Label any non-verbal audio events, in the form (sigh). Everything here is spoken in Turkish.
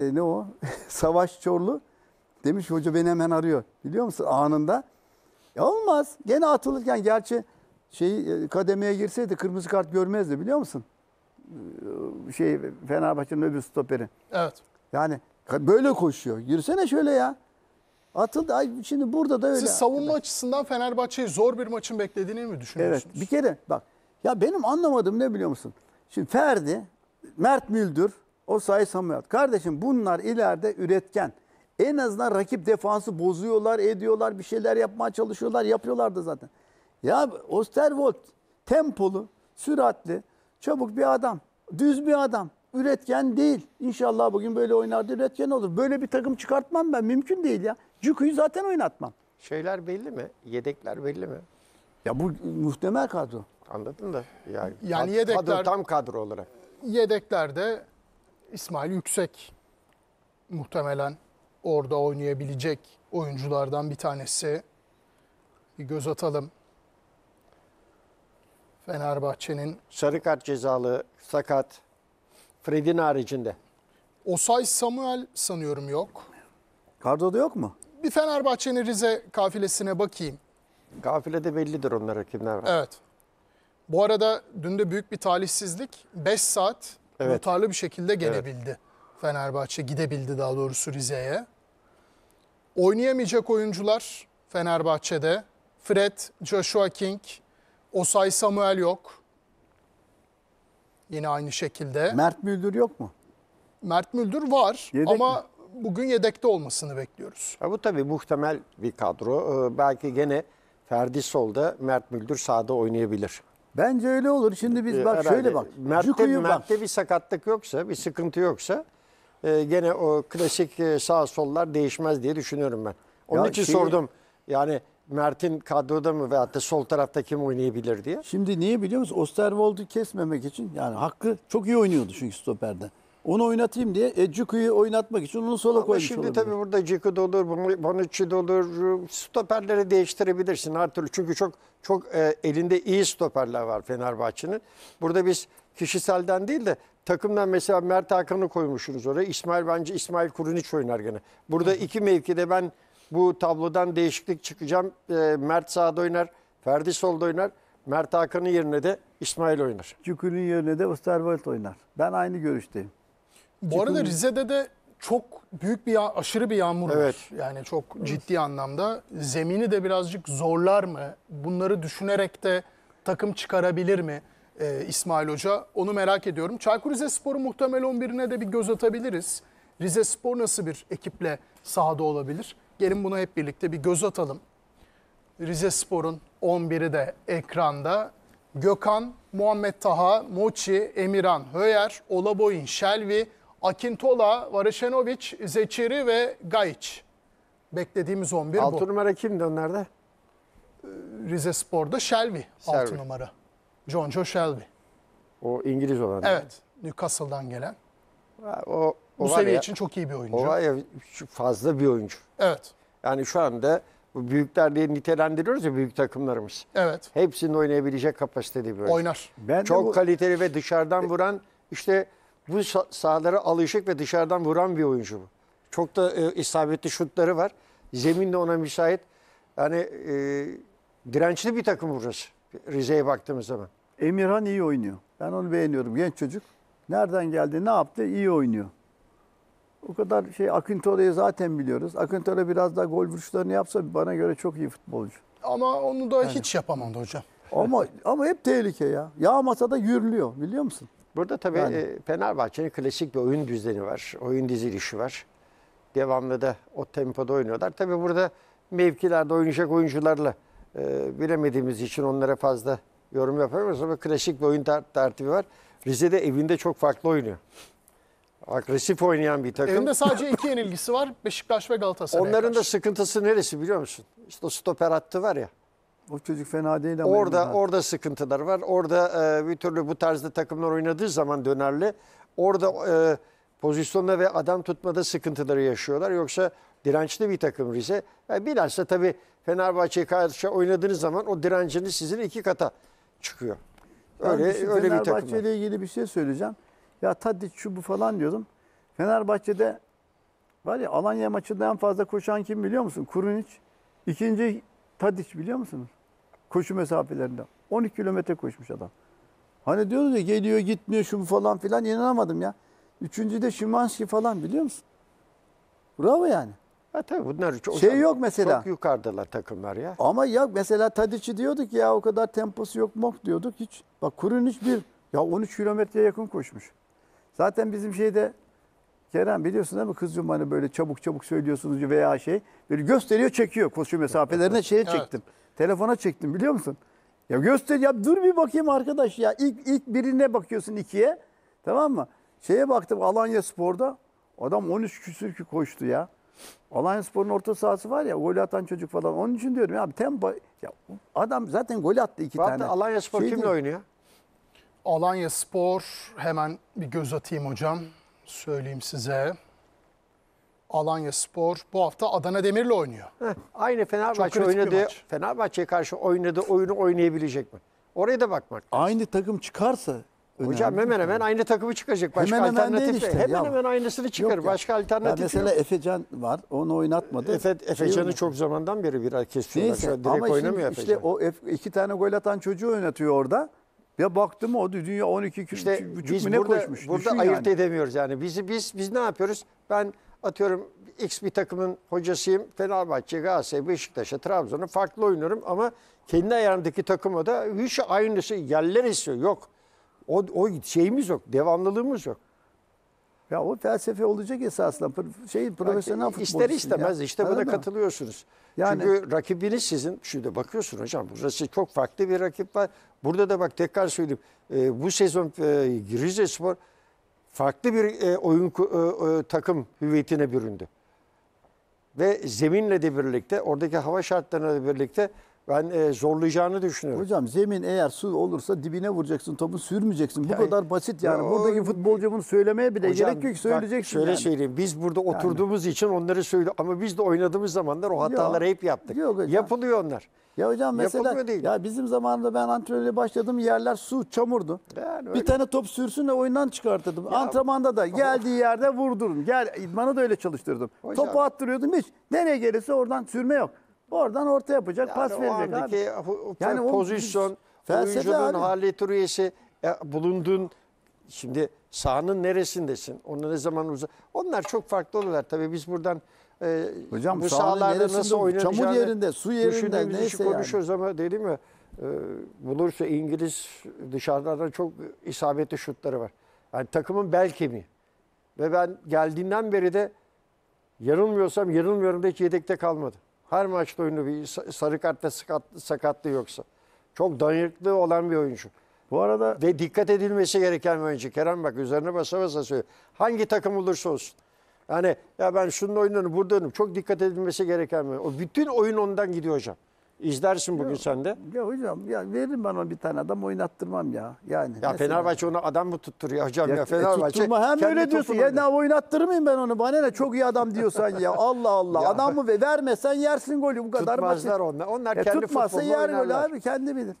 E, ne o? (laughs) Savaş Çorlu demiş hoca beni hemen arıyor. Biliyor musun anında? E, olmaz. Gene atılırken gerçi şey e, kademeye girseydi kırmızı kart görmezdi biliyor musun? E, şey Fenerbahçe'nin öbür stoperi. Evet. Yani böyle koşuyor. Girsene şöyle ya. Atıldı. Ay şimdi burada da öyle. Siz savunma evet. açısından Fenerbahçe'yi zor bir maçın beklediğini mi düşünüyorsunuz? Evet. Bir kere bak. Ya benim anlamadığım ne biliyor musun? Şimdi Ferdi, Mert Müldür, o Say Samuel. Kardeşim bunlar ileride üretken. En azından rakip defansı bozuyorlar, ediyorlar, bir şeyler yapmaya çalışıyorlar, yapıyorlardı zaten. Ya Osterwold tempolu, süratli, çabuk bir adam, düz bir adam. Üretken değil. İnşallah bugün böyle oynardı üretken olur. Böyle bir takım çıkartmam ben mümkün değil ya. Cuku'yu zaten oynatmam. Şeyler belli mi? Yedekler belli mi? Ya bu muhtemel kadro. anladın da yani, yani kadro, yedekler, kadro, tam kadro olarak. Yedeklerde İsmail Yüksek muhtemelen orada oynayabilecek oyunculardan bir tanesi. Bir göz atalım. Fenerbahçe'nin sarı kart cezalı sakat Fred'in haricinde. Osay Samuel sanıyorum yok. Kadroda yok mu? Bir Fenerbahçe'nin Rize kafilesine bakayım. Kafilede bellidir onlara kimler var. Evet. Bu arada dün de büyük bir talihsizlik. 5 saat Evet. Mutarlı bir şekilde gelebildi. Evet. Fenerbahçe gidebildi daha doğrusu Rize'ye. Oynayamayacak oyuncular Fenerbahçe'de. Fred, Joshua King, Osay Samuel yok. Yine aynı şekilde. Mert Müldür yok mu? Mert Müldür var Yedek ama mi? bugün yedekte olmasını bekliyoruz. Ya bu tabii muhtemel bir kadro. Ee, belki gene Ferdi solda, Mert Müldür sağda oynayabilir. Bence öyle olur. Şimdi biz ee, bak Herhalde şöyle bak. Mert'te, bak. Mert'te bir sakatlık yoksa, bir sıkıntı yoksa e, gene o klasik e, sağ sollar değişmez diye düşünüyorum ben. Onun Ya için şey- sordum. Yani Mert'in kadroda mı veyahut da sol tarafta kim oynayabilir diye. Şimdi niye biliyor musun? Osterwold'u kesmemek için yani hakkı çok iyi oynuyordu çünkü stoperden. Onu oynatayım diye e, Ciku'yu oynatmak için onu sola Ama koymuş şimdi olabilir. tabii burada Ciku da olur, Bonucci de olur. Stoperleri değiştirebilirsin her türlü. Çünkü çok çok e, elinde iyi stoperler var Fenerbahçe'nin. Burada biz kişiselden değil de takımdan mesela Mert Hakan'ı koymuşsunuz oraya. İsmail bence İsmail Kurunic oynar gene. Burada Hı. iki mevkide ben bu tablodan değişiklik çıkacağım. E, Mert sağda oynar, Ferdi solda oynar. Mert Hakan'ın yerine de İsmail oynar. Cükür'ün yerine de Osterwald oynar. Ben aynı görüşteyim. Bu arada Rize'de de çok büyük bir aşırı bir yağmur evet. var. Yani çok evet. ciddi anlamda. Zemini de birazcık zorlar mı? Bunları düşünerek de takım çıkarabilir mi ee, İsmail Hoca? Onu merak ediyorum. Çaykur Rizespor'un muhtemel 11'ine de bir göz atabiliriz. Rize Spor nasıl bir ekiple sahada olabilir? Gelin buna hep birlikte bir göz atalım. Rize Spor'un 11'i de ekranda. Gökhan, Muhammed Taha, Moçi, Emirhan, Höyer, Olaboyun, Şelvi, Akintola, Varışenovic, Zeçiri ve Gayiç. Beklediğimiz 11 Altı bu. 6 numara kimdi onlarda? Ee, Rize Spor'da Shelby, Shelby. 6 numara. John Joe Shelby. O İngiliz olan. Evet. Newcastle'dan gelen. O, o bu seviye ya, için çok iyi bir oyuncu. O var ya fazla bir oyuncu. Evet. Yani şu anda bu büyükler diye nitelendiriyoruz ya büyük takımlarımız. Evet. Hepsinin oynayabilecek kapasitede bir oyuncu. Oynar. Ben çok bu... kaliteli ve dışarıdan vuran işte bu sahalara alışık ve dışarıdan vuran bir oyuncu bu. Çok da e, isabetli şutları var. Zemin de ona müsait. Yani e, dirençli bir takım burası. Rize'ye baktığımız zaman. Emirhan iyi oynuyor. Ben onu beğeniyorum. Genç çocuk. Nereden geldi, ne yaptı? iyi oynuyor. O kadar şey Akintola'yı zaten biliyoruz. Akintola biraz daha gol vuruşlarını yapsa bana göre çok iyi futbolcu. Ama onu da yani. hiç yapamadı hocam. Ama ama hep tehlike ya. Yağmasa da yürülüyor biliyor musun? Burada tabii yani. E, Fenerbahçe'nin klasik bir oyun düzeni var. Oyun dizilişi var. Devamlı da o tempoda oynuyorlar. Tabii burada mevkilerde oynayacak oyuncularla e, bilemediğimiz için onlara fazla yorum yapamıyoruz ama klasik bir oyun tart tartibi var. Rize'de evinde çok farklı oynuyor. Agresif oynayan bir takım. Evinde sadece iki yenilgisi var. Beşiktaş ve Galatasaray. Onların karşı. da sıkıntısı neresi biliyor musun? İşte stoper hattı var ya. O çocuk fena değil ama. Orada orada sıkıntılar var. Orada e, bir türlü bu tarzda takımlar oynadığı zaman dönerli. Orada e, pozisyonda ve adam tutmada sıkıntıları yaşıyorlar. Yoksa dirençli bir takım Rize. Yani e, bilhassa tabii Fenerbahçe'ye karşı oynadığınız zaman o direnciniz sizin iki kata çıkıyor. Öyle düşün, şey, öyle bir takım. Fenerbahçe ile ilgili bir şey söyleyeceğim. Ya Tadic şu bu falan diyordum. Fenerbahçe'de var ya Alanya maçında en fazla koşan kim biliyor musun? Kurunic. İkinci Tadic biliyor musunuz? Koşu mesafelerinde. 12 kilometre koşmuş adam. Hani diyoruz ya geliyor gitmiyor şu falan filan inanamadım ya. Üçüncü de Şimanski falan biliyor musun? Bravo yani. Ha tabii bunlar çok, şey yok mesela. çok yukarıdalar takımlar ya. Ama ya mesela Tadiç'i diyorduk ya o kadar temposu yok mok diyorduk hiç. Bak Kurun hiç bir ya 13 kilometreye yakın koşmuş. Zaten bizim şeyde Kerem biliyorsun değil mi kızcığım hani böyle çabuk çabuk söylüyorsunuz veya şey böyle gösteriyor çekiyor koşu mesafelerine şeye çektim. Evet. Telefona çektim biliyor musun? Ya göster ya dur bir bakayım arkadaş ya. İlk, ilk birine bakıyorsun ikiye. Tamam mı? Şeye baktım Alanya Spor'da. Adam 13 küsür ki koştu ya. Alanya Spor'un orta sahası var ya gol atan çocuk falan. Onun için diyorum ya abi tempo. Ya adam zaten gol attı iki Zaten tane. Alanya Spor Şey kimle değil. oynuyor? Alanya Spor hemen bir göz atayım hocam. Söyleyeyim size. Alanya Spor bu hafta Adana Demir'le oynuyor. Heh, aynı Fenerbahçe oynadı. Fenerbahçe'ye karşı oynadı oyunu oynayabilecek mi? Oraya da bakmak lazım. Aynı takım çıkarsa Önemli. Hocam hemen hemen aynı takımı çıkacak. Başka hemen hemen değil işte. Hemen ya. hemen aynısını çıkar. Başka ya. alternatif ya mesela yok. Efecan var. Onu oynatmadı. Efe, şey Efecan'ı çok zamandan beri bir kesiyorlar. Neyse, Direkt ama oynamıyor Efecan? İşte o iki tane gol atan çocuğu oynatıyor orada. Ya baktım o dünya 12 işte buçuk biz mü ne burada, koşmuş. Burada Düşün ayırt yani. edemiyoruz yani. Biz, biz, biz ne yapıyoruz? Ben atıyorum X bir takımın hocasıyım. Fenerbahçe, Galatasaray, Beşiktaş'a, Trabzon'a farklı oynuyorum ama kendi ayarındaki takıma da hiç aynısı yerler istiyor. Yok. O, o şeyimiz yok. Devamlılığımız yok. Ya o felsefe olacak esasında. Şey profesyonel futbol. İster istemez ya. işte buna katılıyorsunuz. Yani, Çünkü rakibiniz sizin. Şurada bakıyorsun hocam burası çok farklı bir rakip var. Burada da bak tekrar söyleyeyim. E, bu sezon e, Rize Spor farklı bir e, oyun e, e, takım hüviyetine büründü. Ve zeminle de birlikte, oradaki hava şartlarına da birlikte ben e, zorlayacağını düşünüyorum. Hocam zemin eğer su olursa dibine vuracaksın topu sürmeyeceksin. Bu Yani- kadar basit yani. Ya Buradaki futbolcu bunu söylemeye bile Hocam, gerek yok. bak, Söyleyeceksin şöyle yani. söyleyeyim. Biz burada oturduğumuz için onları söyle ama biz de oynadığımız zamanlar o hataları hep yaptık. Yok hocam. Yapılıyor onlar. Ya hocam mesela değil. ya bizim zamanında ben antrenörle başladığım yerler su çamurdu. Yani bir tane top sürsün de oyundan çıkartırdım. Antrenmanda da geldiği yerde vurdurdum. Gel idmanı da öyle çalıştırdım. Hocam. Topu attırıyordum hiç. Nereye gelirse oradan sürme yok. Oradan orta yapacak, pas o verecek abi. Yani o- pozisyon, felsefe oyuncunun hali turiyesi e, bulunduğun Şimdi sahanın neresindesin? Onu ne zaman uza- Onlar çok farklı olurlar. Tabii biz buradan e, Hocam bu sahalarda nasıl olduğu, çamur yerinde, su yerinde, düşündüğümüz işi yani. konuşuyoruz ama dedim mi? E, bulursa İngiliz dışarılardan çok isabetli şutları var. Yani takımın bel kemiği. Ve ben geldiğinden beri de yanılmıyorsam yanılmıyorum da hiç yedekte kalmadı. Her maçta oyunu bir sarı kart ve sakat, sakatlığı yoksa. Çok dayanıklı olan bir oyuncu. Bu arada ve dikkat edilmesi gereken bir oyuncu. Kerem bak üzerine basa basa söylüyor. Hangi takım olursa olsun. Yani ya ben şunun oyununu burada Çok dikkat edilmesi gereken bir oyuncu. O bütün oyun ondan gidiyor hocam. İzlersin bugün Yok. sen de. Ya hocam ya verin bana bir tane adam oynattırmam ya. Yani Ya Fenerbahçe onu adam mı tutturuyor hocam ya, e, Fenerbahçe. tutturma hem kendi öyle diyorsun. topunu Ya ne oynattırmayayım ben onu. Bana ne çok iyi adam diyorsan ya. (laughs) Allah Allah. Ya. Adam mı ve vermesen yersin golü bu kadar Tutmazlar basit. onlar. Onlar Ya e, kendi tutmazsa yer golü abi kendi bilir.